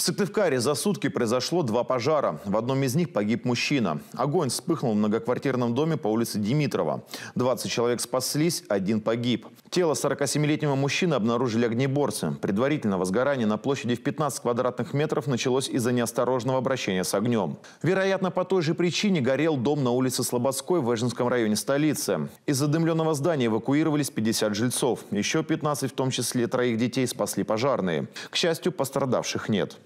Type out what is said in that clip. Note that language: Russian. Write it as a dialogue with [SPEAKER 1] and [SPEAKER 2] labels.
[SPEAKER 1] В Сыктывкаре за сутки произошло два пожара. В одном из них погиб мужчина. Огонь вспыхнул в многоквартирном доме по улице Димитрова. 20 человек спаслись, один погиб. Тело 47-летнего мужчины обнаружили огнеборцы. Предварительно возгорание на площади в 15 квадратных метров началось из-за неосторожного обращения с огнем. Вероятно, по той же причине горел дом на улице Слободской в Эжинском районе столицы. Из задымленного здания эвакуировались 50 жильцов. Еще 15, в том числе троих детей, спасли пожарные. К счастью, пострадавших нет.